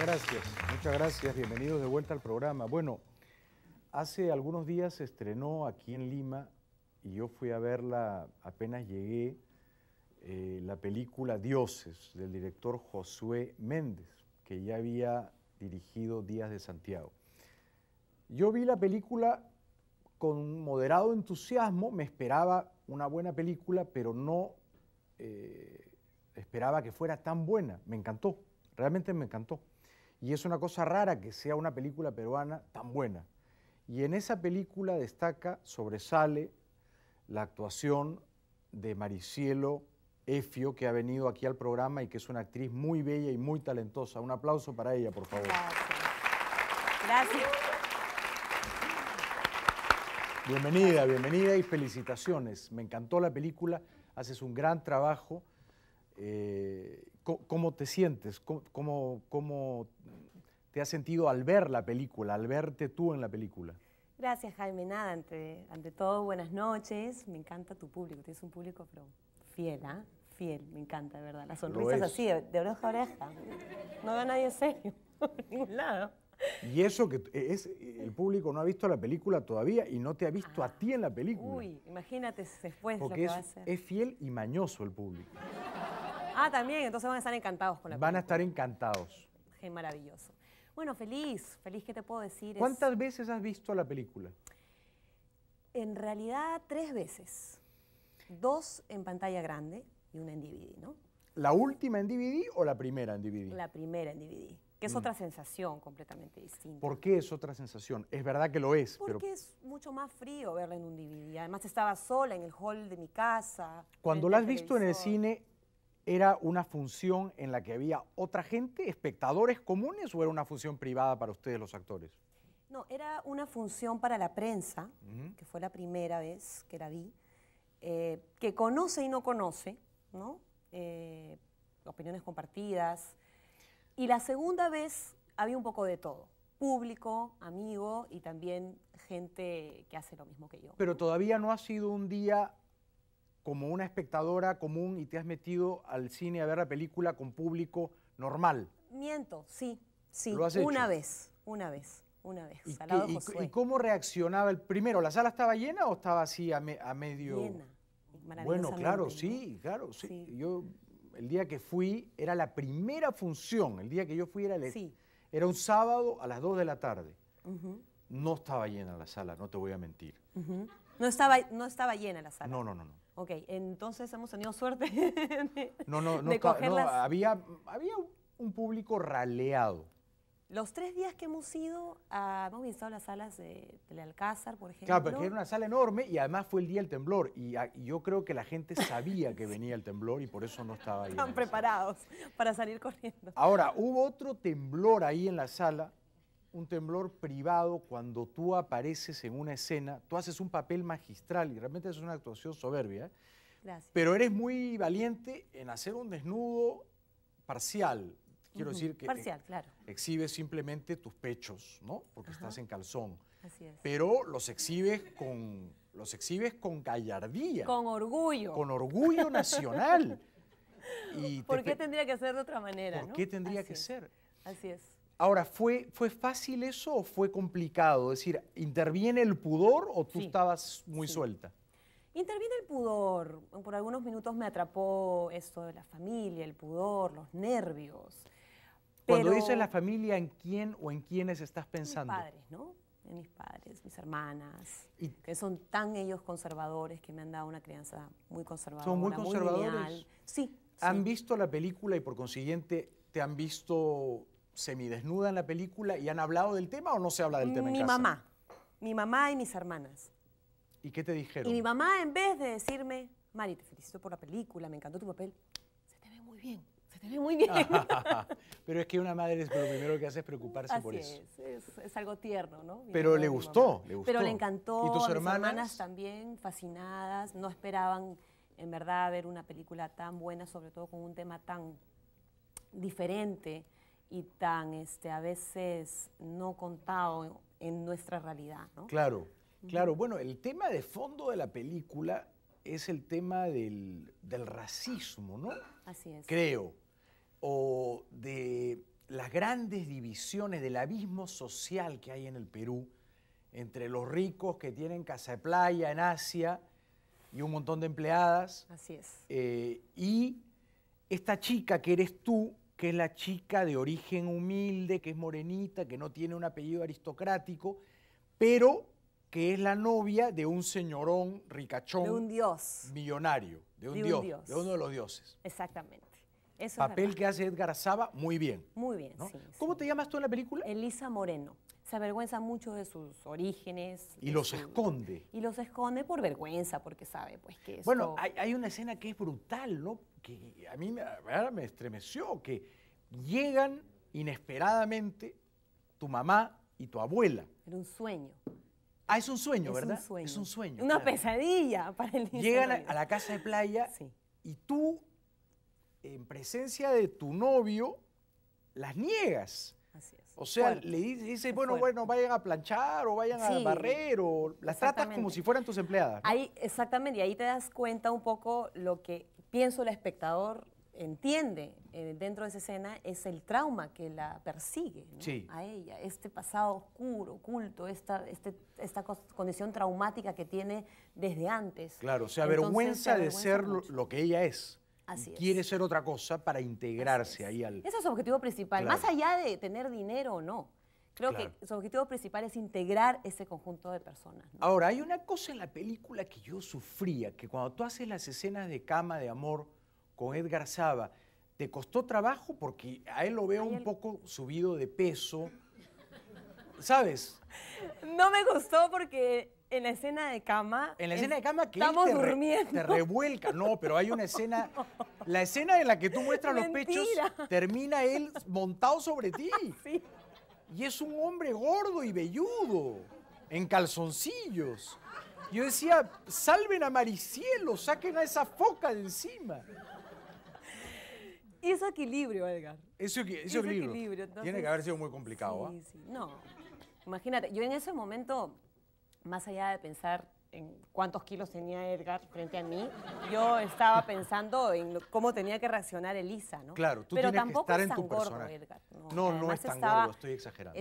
Muchas gracias, muchas gracias. Bienvenidos de vuelta al programa. Bueno, hace algunos días se estrenó aquí en Lima y yo fui a verla apenas llegué, eh, la película Dioses del director Josué Méndez, que ya había dirigido Días de Santiago. Yo vi la película con moderado entusiasmo, me esperaba una buena película, pero no eh, esperaba que fuera tan buena. Me encantó, realmente me encantó. Y es una cosa rara que sea una película peruana tan buena. Y en esa película destaca, sobresale la actuación de Maricielo Efio, que ha venido aquí al programa y que es una actriz muy bella y muy talentosa. Un aplauso para ella, por favor. Gracias. Bienvenida, bienvenida y felicitaciones. Me encantó la película, haces un gran trabajo. Eh, ¿Cómo te sientes? ¿Cómo, cómo, cómo te has sentido al ver la película, al verte tú en la película? Gracias, Jaime. Nada, ante, ante todo, buenas noches. Me encanta tu público. Tienes un público pero fiel, ¿ah? Fiel, me encanta, de verdad. Las sonrisas así, de, oreja a oreja. No veo a nadie serio, por ningún lado. Y eso que es, el público no ha visto la película todavía y no te ha visto a ah. ti en la película. Uy, imagínate después de lo que va a hacer. es fiel y mañoso el público. Ah, también, entonces van a estar encantados con la película. Van a estar encantados. Qué maravilloso. Bueno, feliz, feliz, que te puedo decir? ¿Cuántas veces has visto la película? En realidad, tres veces. Dos en pantalla grande y una en DVD, ¿no? ¿La última en DVD o la primera en DVD? La primera en DVD, que es mm. otra sensación completamente distinta. ¿Por qué es otra sensación? Es verdad que lo es. Porque es mucho más frío verla en un DVD. Además estaba sola en el hall de mi casa. Cuando la has visto en el cine, ¿Era una función en la que había otra gente, espectadores comunes, o era una función privada para ustedes los actores? No, era una función para la prensa, que fue la primera vez que la vi, eh, que conoce y no conoce, ¿no? Eh, opiniones compartidas. Y la segunda vez había un poco de todo, público, amigo y también gente que hace lo mismo que yo. Pero todavía no ha sido un día como una espectadora común y te has metido al cine a ver la película con público normal. Miento, sí, sí. una vez, una vez, una vez. ¿Y, cómo reaccionaba el primero? ¿La sala estaba llena o estaba así a, medio? Llena. Bueno, claro, sí, claro, sí. Yo el día que fui era la primera función, el día que yo fui era, el, sí. era un sábado a las 2 de la tarde. No estaba llena la sala, no te voy a mentir. no, estaba, no estaba llena la sala. no, no, no. Ok, entonces hemos tenido suerte de, no, no, no, había, un público raleado. Los tres días que hemos ido, ah, hemos visitado las salas de, del Alcázar, por ejemplo. Claro, porque era una sala enorme y además fue el día del temblor. Y, ah, yo creo que la gente sabía que venía el temblor y por eso no estaba ahí. Estaban preparados para salir corriendo. Ahora, hubo otro temblor ahí en la sala un temblor privado, cuando tú apareces en una escena, tú haces un papel magistral y realmente es una actuación soberbia. ¿eh? Gracias. Pero eres muy valiente en hacer un desnudo parcial. Quiero decir que parcial, claro. exhibes simplemente tus pechos, ¿no? Porque estás en calzón. Así es. Pero los exhibes con los exhibes con gallardía. Con orgullo. Con orgullo nacional. ¿Por qué tendría que ser de otra manera? ¿Por qué tendría que ser? Así es. Ahora, ¿fue, ¿fue fácil eso o fue complicado? Es decir, ¿interviene el pudor o tú estabas muy suelta? Interviene el pudor. Por algunos minutos me atrapó esto de la familia, el pudor, los nervios. Cuando dices la familia, ¿en quién o en quiénes estás pensando? Mis padres, ¿no? En mis padres, mis hermanas, que son tan ellos conservadores que me han dado una crianza muy conservadora. ¿Son muy conservadores? sí. ¿Han visto la película y por consiguiente te han visto se desnuda en la película y han hablado del tema o no se habla del tema en casa? Mi mamá, mi mamá y mis hermanas. ¿Y qué te dijeron? Y mi mamá en vez de decirme, Mari, te felicito por la película, me encantó tu papel, se te ve muy bien, se te ve muy bien. Pero es que una madre es lo primero que hace es preocuparse por eso. Es, algo tierno, ¿no? Pero le gustó, le gustó. Pero le encantó. ¿Y tus hermanas también fascinadas, no esperaban en verdad ver una película tan buena, sobre todo con un tema tan diferente y tan este, a veces no contado en nuestra realidad. ¿no? Claro, claro. Bueno, el tema de fondo de la película es el tema del, racismo, ¿no? Así es. Creo. O de las grandes divisiones, del abismo social que hay en el Perú entre los ricos que tienen casa de playa en Asia y un montón de empleadas. Así es. Eh, y esta chica que eres tú, que es la chica de origen humilde, que es morenita, que no tiene un apellido aristocrático, pero que es la novia de un señorón ricachón. De un dios. Millonario, de un, dios, De uno de los dioses. Exactamente. Eso Papel que hace Edgar Saba, muy bien. Muy bien, sí, ¿Cómo te llamas tú en la película? Elisa Moreno se avergüenza mucho de sus orígenes. Y los esconde. Y los esconde por vergüenza, porque sabe pues que eso... Bueno, hay, una escena que es brutal, ¿no? Que a mí me, estremeció, que llegan inesperadamente tu mamá y tu abuela. Era un sueño. Ah, es un sueño, es ¿verdad? Un sueño. Es un sueño. Una pesadilla para el niño. Llegan a, la casa de playa y tú, en presencia de tu novio, las niegas. O sea, le dice, bueno, bueno, vayan a planchar o vayan a barrer o las tratas como si fueran tus empleadas. Ahí, exactamente, y ahí te das cuenta un poco lo que pienso el espectador entiende eh, dentro de esa escena es el trauma que la persigue a ella, este pasado oscuro, oculto, esta, este, esta condición traumática que tiene desde antes. Claro, se avergüenza, de ser lo, que ella es quiere ser otra cosa para integrarse ahí al... Ese es su objetivo principal, más allá de tener dinero o no. Creo que su objetivo principal es integrar ese conjunto de personas. Ahora, hay una cosa en la película que yo sufría, que cuando tú haces las escenas de cama de amor con Edgar Saba, te costó trabajo porque a él lo veo un poco subido de peso, ¿sabes? No me gustó porque en la escena de cama. En la escena de cama que estamos durmiendo. te revuelca. No, pero hay una escena. La escena en la que tú muestras los pechos termina él montado sobre ti. Sí. Y es un hombre gordo y velludo, en calzoncillos. Yo decía, salven a Maricielo, saquen a esa foca de encima. Eso equilibrio, Edgar. Eso, equilibrio. Tiene que haber sido muy complicado. Sí, ¿ah? sí. No. Imagínate, yo en ese momento más allá de pensar en cuántos kilos tenía Edgar frente a mí, yo estaba pensando en cómo tenía que reaccionar Elisa, ¿no? Claro, tú Pero tienes tampoco que estar es tu gordo, Edgar. No, no, es tan gordo, estoy exagerando.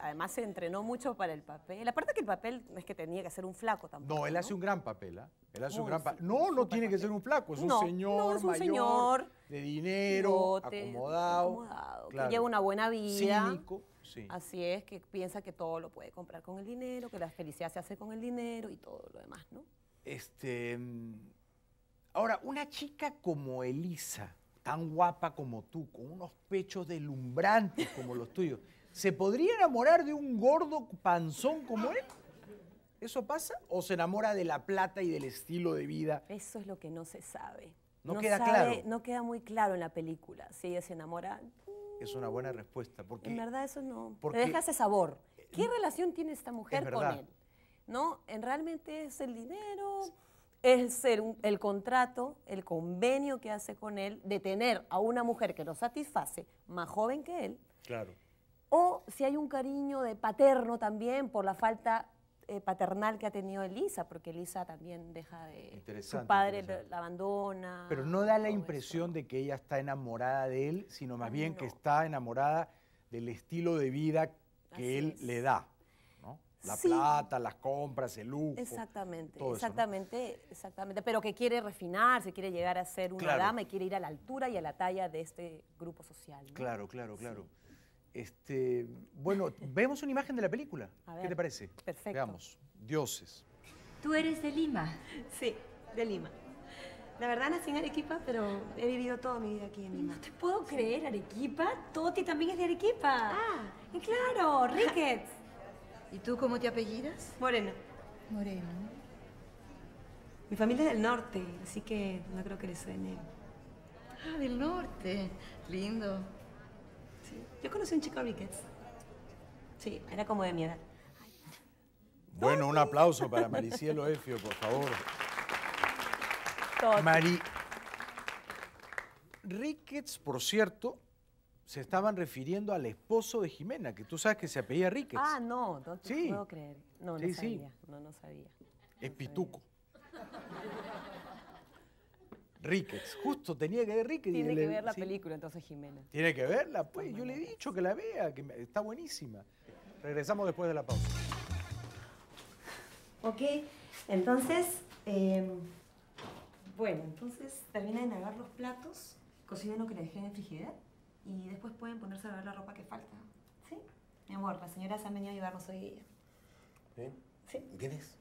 además se entrenó mucho para el papel. La Aparte que el papel no es que tenía que ser un flaco tampoco. No, él hace un gran papel, ¿ah? Él hace un gran no, no tiene que ser un flaco, es un señor es un señor de dinero, acomodado, que lleva una buena vida. Cínico. Así es, que piensa que todo lo puede comprar con el dinero, que la felicidad se hace con el dinero y todo lo demás, ¿no? Este. Ahora, una chica como Elisa, tan guapa como tú, con unos pechos deslumbrantes como los tuyos, ¿se podría enamorar de un gordo panzón como él? ¿Eso pasa? ¿O se enamora de la plata y del estilo de vida? Eso es lo que no se sabe. No, queda claro. No queda muy claro en la película si ella se enamora es una buena respuesta. Porque, en verdad eso no. Porque, deja ese sabor. ¿Qué eh, relación tiene esta mujer con él? ¿No? En realmente es el dinero, es el, el, contrato, el convenio que hace con él de tener a una mujer que lo satisface más joven que él. Claro. O si hay un cariño de paterno también por la falta eh, paternal que ha tenido Elisa, porque Elisa también deja de... Su padre la, abandona. Pero no da la impresión de que ella está enamorada de él, sino más bien que está enamorada del estilo de vida que él le da. La plata, las compras, el lujo. Exactamente, exactamente, exactamente. Pero que quiere refinarse, quiere llegar a ser una dama y quiere ir a la altura y a la talla de este grupo social. Claro, claro, claro. Este, bueno, vemos una imagen de la película. ¿Qué te parece? Perfecto. Veamos. Dioses. ¿Tú eres de Lima? Sí, de Lima. La verdad nací en Arequipa, pero he vivido toda mi vida aquí en Lima. No te puedo creer, Arequipa. Toti también es de Arequipa. Ah, claro, Ricketts. ¿Y tú cómo te apellidas? Moreno. Moreno. Mi familia es del norte, así que no creo que le suene. Ah, del norte. Lindo. Yo conocí a un chico Ricketts. Sí, era como de mi edad. Bueno, un aplauso para Maricielo Efio, por favor. Ricketts, por cierto, se estaban refiriendo al esposo de Jimena, que tú sabes que se apellía Ricketts. Ah, no, no puedo creer. No, no sabía. No, no sabía. es Pituco. Ricketts, justo tenía que ver Ricketts. Tiene que ver la película entonces Jimena. Tiene que verla, pues yo le he dicho que la vea, que está buenísima. Regresamos después de la pausa. Ok, entonces, eh, bueno, entonces termina de lavar los platos, cocinen lo que le dejen en frigidez, y después pueden ponerse a lavar la ropa que falta. ¿Sí? Mi amor, las señoras han venido a ayudarnos hoy. ¿Bien? ¿Sí? ¿Vienes?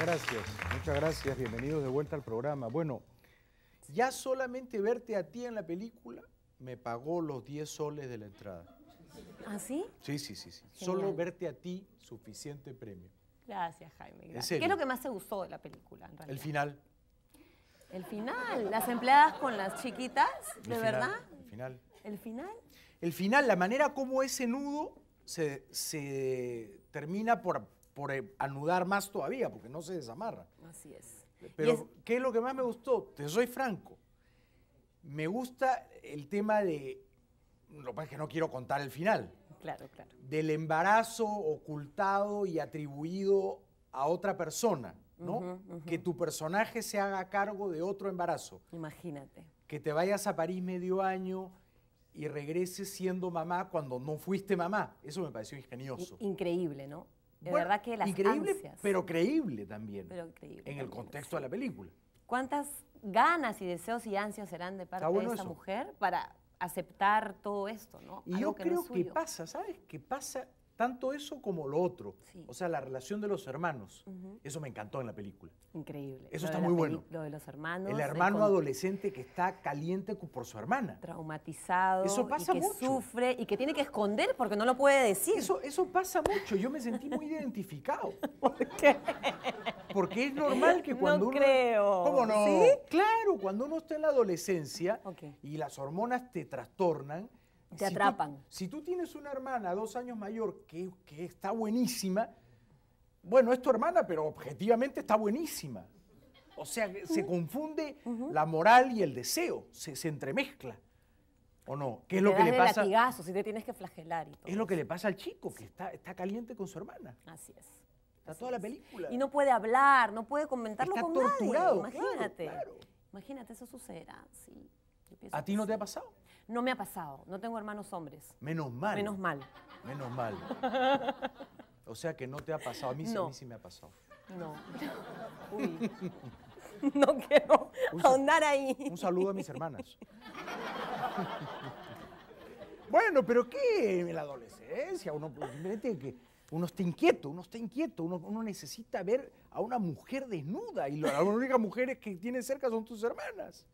Muchas gracias, muchas gracias. Bienvenidos de vuelta al programa. Bueno, ya solamente verte a ti en la película me pagó los 10 soles de la entrada. ¿Ah, sí? Sí, sí, sí. Solo verte a ti, suficiente premio. Gracias, Jaime. ¿Qué es lo que más te gustó de la película, en El final. El final. Las empleadas con las chiquitas, ¿de verdad? el final. ¿El final? El final, la manera como ese nudo se, se termina por por eh, anudar más todavía, porque no se desamarra. Así es. Pero, ¿qué es lo que más me gustó? Te soy franco. Me gusta el tema de. Lo que pasa es que no quiero contar el final. Claro, claro. Del embarazo ocultado y atribuido a otra persona, ¿no? Que tu personaje se haga cargo de otro embarazo. Imagínate. Que te vayas a París medio año y regreses siendo mamá cuando no fuiste mamá. Eso me pareció ingenioso. Increíble, ¿no? De verdad que las increíble, Pero creíble también. En el contexto de la película. ¿Cuántas ganas y deseos y ansias serán de parte de esa mujer para aceptar todo esto, ¿no? Y yo creo que pasa, ¿sabes? Que pasa tanto eso como lo otro. O sea, la relación de los hermanos. Eso me encantó en la película. Increíble. Eso está muy bueno. Lo de los hermanos. El hermano adolescente que está caliente por su hermana. Traumatizado. Eso pasa y que sufre y que tiene que esconder porque no lo puede decir. Eso, eso pasa mucho. Yo me sentí muy identificado. ¿Por Porque es normal que cuando no creo. ¿Cómo no? ¿Sí? Claro, cuando uno está en la adolescencia y las hormonas te trastornan, te atrapan. si tú tienes una hermana dos años mayor que, está buenísima, bueno, es tu hermana, pero objetivamente está buenísima. O sea, se confunde la moral y el deseo, se, entremezcla. ¿O no? ¿Qué es lo que le pasa? Latigazo, si te tienes que flagelar y todo. Es lo que le pasa al chico, que está, está caliente con su hermana. Así es. Está toda la película. Y no puede hablar, no puede comentarlo con nadie. Imagínate. Imagínate, eso sucederá. Sí, ¿A ti no te ha pasado? No me ha pasado, no tengo hermanos hombres. Menos mal. Menos mal. Menos mal. O sea que no te ha pasado, a mí, sí, me ha pasado. No. Uy. No quiero ahondar ahí. Un saludo a mis hermanas. bueno, pero ¿qué? En la adolescencia, uno, pues, uno está inquieto, uno está inquieto, uno, necesita ver a una mujer desnuda y las únicas mujeres que tiene cerca son tus hermanas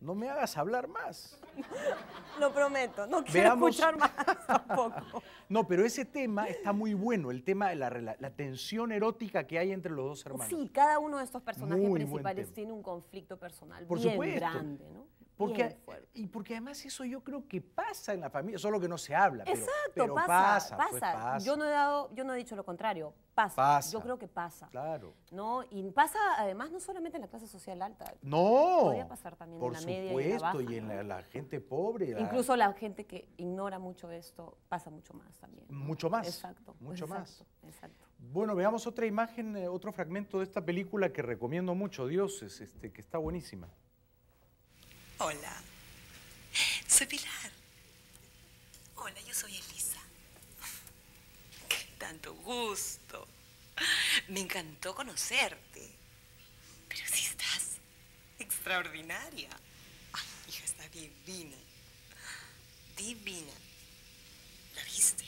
no me hagas hablar más. Lo prometo, no quiero escuchar más tampoco. no, pero ese tema está muy bueno, el tema de la, tensión erótica que hay entre los dos hermanos. Sí, cada uno de estos personajes principales tiene un conflicto personal bien grande, ¿no? Porque, y porque además eso yo creo que pasa en la familia, solo que no se habla. Exacto, pues, pasa, Yo no he dado, yo no he dicho lo contrario, pasa. Yo creo que pasa. Claro. ¿No? Y pasa además no solamente en la clase social alta. No. Podría pasar también en la media supuesto, y en la gente pobre. Incluso la gente que ignora mucho esto pasa mucho más también. Mucho más. Exacto. Mucho más. Bueno, veamos otra imagen, eh, otro fragmento de esta película que recomiendo mucho, Dioses, este, que está buenísima. Hola. Soy Pilar. Hola, yo soy Elisa. Qué tanto gusto. Me encantó conocerte. Pero si estás extraordinaria. Ay, hija, está divina. Divina. ¿La viste?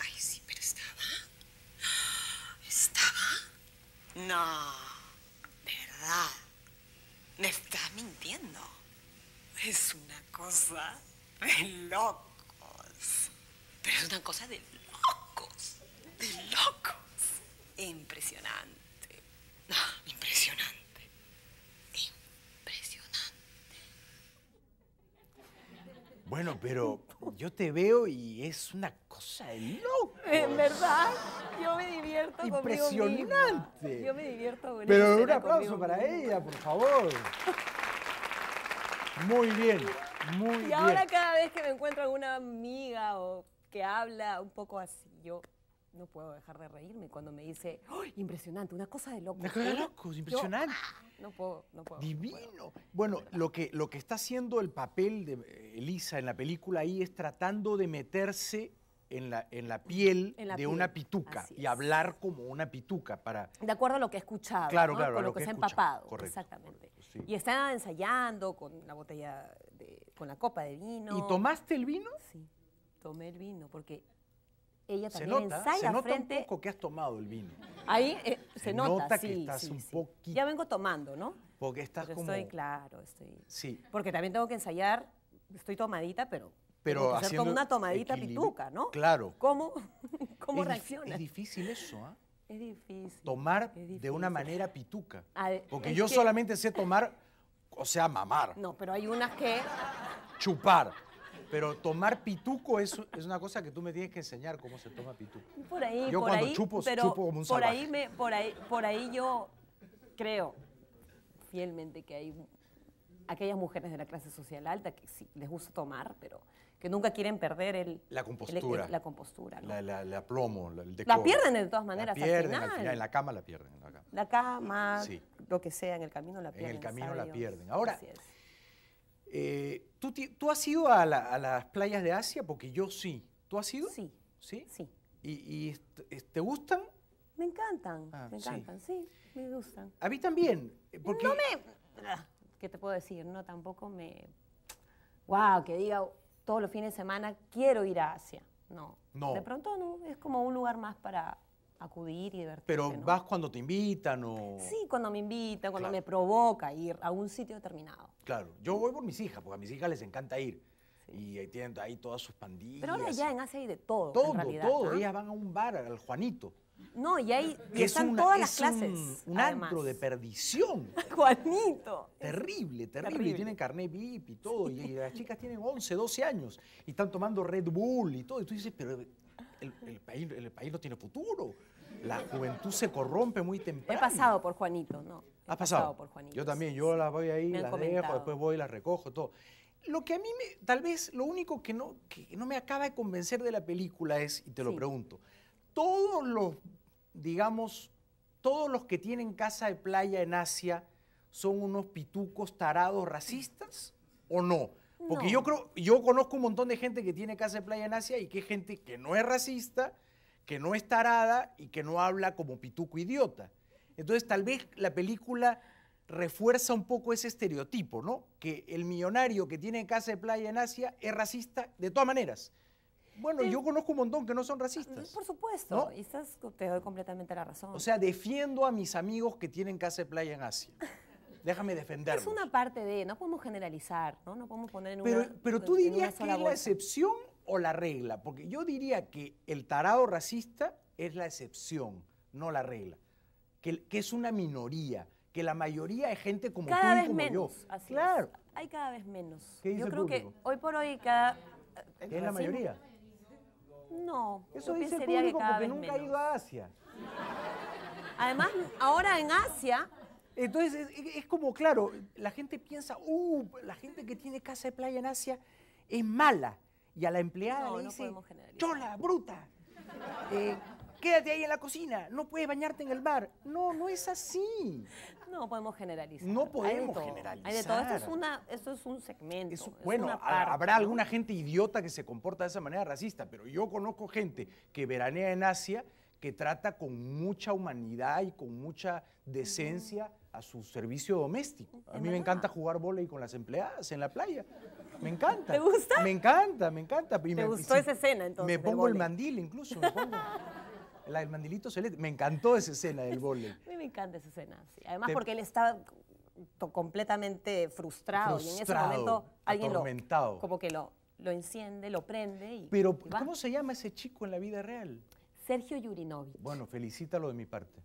Ay, sí, pero estaba. ¿Estaba? No, ¿verdad? Me estás mintiendo. Es una cosa de locos. Pero es una cosa de locos. De locos. Impresionante. impresionante. Impresionante. Bueno, pero yo te veo y es una cosa de En verdad, yo me divierto Impresionante. Yo me divierto con Pero un aplauso para ella, por favor. Muy bien, muy y bien. Y ahora cada vez que me encuentro alguna amiga o que habla un poco así, yo no puedo dejar de reírme cuando me dice, impresionante, una cosa de locos. Una cosa de locos, impresionante. Ah, no puedo, no puedo. Divino. Bueno, lo que, lo que está haciendo el papel de Elisa en la película ahí es tratando de meterse en la, en la piel de una pituca y hablar como una pituca para... De acuerdo a lo que he escuchado, claro, claro, con lo, que, se ha empapado. Correcto, exactamente. Y está ensayando con la botella, de, con la copa de vino. ¿Y tomaste el vino? Sí, tomé el vino porque ella también se nota, ensaya se nota frente... un poco que has tomado el vino. Ahí eh, se, nota, que estás un poquito... Ya vengo tomando, ¿no? Porque estás como... Estoy, claro, estoy... Sí. Porque también tengo que ensayar, estoy tomadita, pero pero hacer como una tomadita pituca, ¿no? Claro. ¿Cómo, cómo reacciona? Es difícil eso, ¿ah? Es difícil. Tomar de una manera pituca. porque yo solamente sé tomar, o sea, mamar. No, pero hay unas que... Chupar. Pero tomar pituco es, es, una cosa que tú me tienes que enseñar cómo se toma pituco. Por ahí, yo por cuando ahí, chupo, pero chupo como un por ahí, me, Por ahí yo creo fielmente que hay aquellas mujeres de la clase social alta que sí les gusta tomar, pero que nunca quieren perder el, la compostura. la compostura. La, la, plomo, el La pierden de todas maneras. La pierden en la cama la pierden. la cama, lo que sea, en el camino la pierden. En el camino la pierden. Ahora, eh, ¿tú, ¿tú, has ido a, las playas de Asia? Porque yo sí. ¿Tú has ido? Sí. ¿Sí? Sí. ¿Y, te gustan? Me encantan, ah, me encantan, sí. me gustan. A mí también, eh, porque... No me... Ah, ¿Qué te puedo decir? No, tampoco me... ¡Wow! Que diga, todos los fines de semana quiero ir a Asia. No. De pronto no, es como un lugar más para acudir y divertirme. Pero vas cuando te invitan o... Sí, cuando me invitan, cuando me provoca ir a un sitio determinado. Claro, yo voy por mis hijas, porque a mis hijas les encanta ir. Y ahí tienen ahí todas sus pandillas. Pero ahora ya en Asia hay de todo. Todo, todo. ¿ah? Ellas van a un bar, al Juanito. No, y ahí están todas las clases. Un, un antro de perdición. Juanito. Terrible, terrible, Y tienen carnet VIP y todo. Y, las chicas tienen 11, 12 años. Y están tomando Red Bull y todo. Y tú dices, pero el, país, no tiene futuro. La juventud se corrompe muy temprano. He pasado por Juanito, ¿no? ¿Has pasado? por Juanito. Yo también, yo la voy ahí, la dejo, después voy y la recojo, todo. Lo que a mí, tal vez, lo único que no, no me acaba de convencer de la película es, y te lo pregunto, todos los, digamos, todos los que tienen casa de playa en Asia son unos pitucos tarados racistas o no? Porque yo creo, yo conozco un montón de gente que tiene casa de playa en Asia y que es gente que no es racista, que no es tarada y que no habla como pituco idiota. Entonces, tal vez la película refuerza un poco ese estereotipo, ¿no? Que el millonario que tiene casa de playa en Asia es racista de todas maneras. Bueno, yo conozco un montón que no son racistas. Por supuesto, y te doy completamente la razón. O sea, defiendo a mis amigos que tienen casa de playa en Asia. Déjame defenderme. Es una parte de, no podemos generalizar, ¿no? No podemos poner en pero, una Pero tú dirías que es la excepción o la regla, porque yo diría que el tarado racista es la excepción, no la regla. Que, es una minoría, que la mayoría es gente como tú y vez como menos, yo. claro. Hay cada vez menos. ¿Qué yo creo que hoy por hoy cada... ¿Es la mayoría? No. Eso dice el público porque nunca ha ido a Asia. Además, ahora en Asia. Entonces, es, como, claro, la gente piensa, uh, la gente que tiene casa de playa en Asia es mala. Y a la empleada le dice, chola, bruta. Eh, quédate ahí en la cocina, no puedes bañarte en el bar. No, no es así. No podemos generalizar. No podemos generalizar. todo. Esto es, una, un segmento. bueno, habrá alguna gente idiota que se comporta de esa manera racista, pero yo conozco gente que veranea en Asia que trata con mucha humanidad y con mucha decencia a su servicio doméstico. A mí me encanta jugar volei con las empleadas en la playa. Me encanta. ¿Te gusta? Me encanta, me encanta. me, gustó esa escena entonces? Me pongo el mandil incluso. Me pongo... La del mandilito celeste. Me encantó esa escena del vole. A mí me encanta esa escena, Además porque él estaba completamente frustrado, y en ese momento alguien lo, como que lo, lo enciende, lo prende y Pero ¿cómo se llama ese chico en la vida real? Sergio Yurinovich. Bueno, felicítalo de mi parte.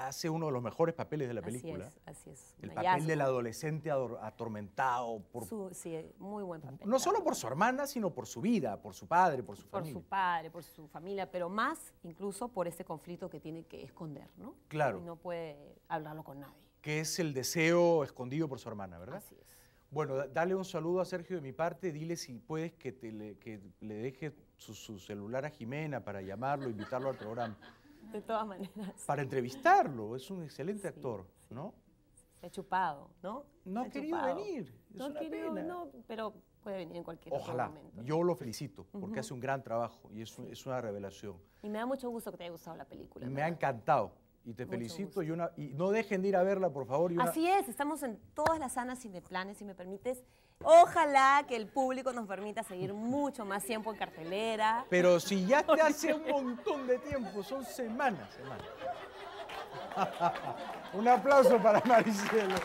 Hace, uno de los mejores papeles de la película. Así es, El papel del adolescente atormentado por... sí, muy buen papel. No solo por su hermana, sino por su vida, por su padre, por su familia. Por su padre, por su familia, pero más incluso por ese conflicto que tiene que esconder, ¿no? Claro. Y no puede hablarlo con nadie. Que es el deseo escondido por su hermana, ¿verdad? Así es. Bueno, dale un saludo a Sergio de mi parte, dile si puedes que, te, le deje su celular a Jimena para llamarlo, invitarlo al programa de todas maneras. Para entrevistarlo, es un excelente actor, ¿no? Se ha chupado, ¿no? No ha querido venir, no ha querido, pena. No, pero puede venir en cualquier Ojalá. Yo lo felicito porque hace un gran trabajo y es, es, una revelación. Y me da mucho gusto que te haya gustado la película. Me ha encantado. Y te felicito y, no dejen de ir a verla, por favor. Así es, estamos en todas las sanas y de planes, si me permites. Ojalá que el público nos permita seguir mucho más tiempo en cartelera. Pero si ya te hace un montón de tiempo, son semanas, semanas. un aplauso para Maricelo.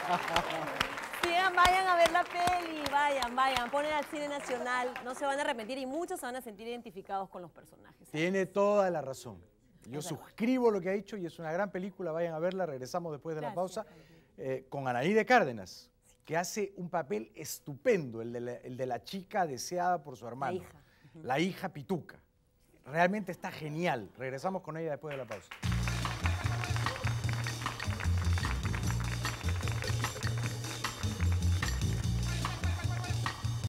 vayan a ver la peli, vayan, vayan, ponen al cine nacional, no se van a arrepentir y muchos se van a sentir identificados con los personajes. Tiene toda la razón. Yo suscribo lo que ha dicho y es una gran película, vayan a verla, regresamos después de la pausa eh, con Anaí de Cárdenas, que hace un papel estupendo, el de la, chica deseada por su hermano. La hija Pituca. Realmente está genial. Regresamos con ella después de la pausa.